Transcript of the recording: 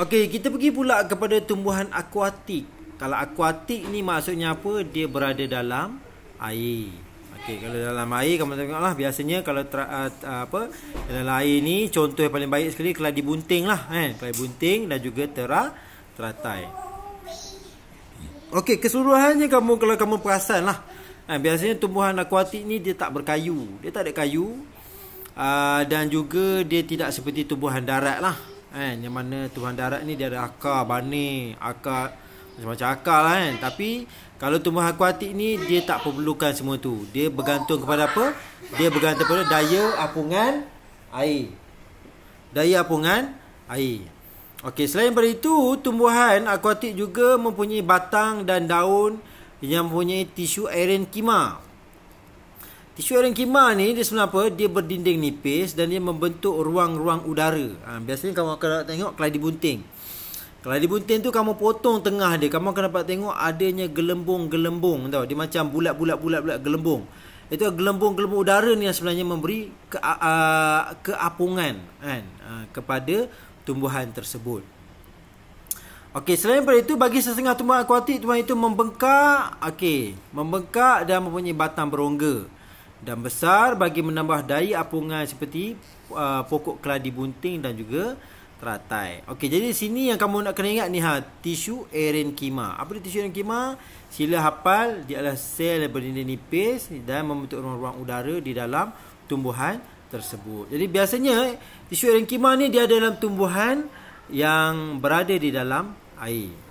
Okey, kita pergi pula kepada tumbuhan akuatik. Kalau akuatik ni maksudnya apa? Dia berada dalam air. Okey, kalau dalam air kamu tengoklah biasanya kalau tra, uh, apa dalam air ni contoh yang paling baik sekali keladi bunting lah eh, keladi bunting dan juga tera teratai. Okey, keseluruhannya kamu kalau kamu perasan lah eh, biasanya tumbuhan akuatik ni dia tak berkayu. Dia tak ada kayu. Uh, dan juga dia tidak seperti tumbuhan darat lah kan yang mana tumbuhan darat ni dia ada akar bani akar macam-macam akar lah kan tapi kalau tumbuhan akuatik ni dia tak perlukan semua tu dia bergantung kepada apa dia bergantung kepada daya apungan air daya apungan air Okey, selain daripada itu, tumbuhan akuatik juga mempunyai batang dan daun yang mempunyai tisu kima. Tisu kima ni dia sebenarnya apa? Dia berdinding nipis dan dia membentuk ruang-ruang udara. Ha, biasanya kamu akan tengok keladi bunting. Keladi bunting tu kamu potong tengah dia, kamu akan dapat tengok adanya gelembung-gelembung tau. Dia macam bulat-bulat-bulat-bulat gelembung. Itu gelembung-gelembung udara ni yang sebenarnya memberi ke, uh, keapungan kan, uh, kepada tumbuhan tersebut. Okey, selain daripada itu bagi sesetengah tumbuhan akuatik tumbuhan itu membengkak, okey, membengkak dan mempunyai batang berongga dan besar bagi menambah daya apungan seperti uh, pokok keladi bunting dan juga teratai. Okey, jadi sini yang kamu nak kena ingat ni ha, tisu kima. Apa dia tisu kima? Sila hafal, dia adalah sel yang berdinding nipis dan membentuk ruang-ruang udara di dalam tumbuhan tersebut. Jadi biasanya tisu kima ni dia ada dalam tumbuhan yang berada di dalam air.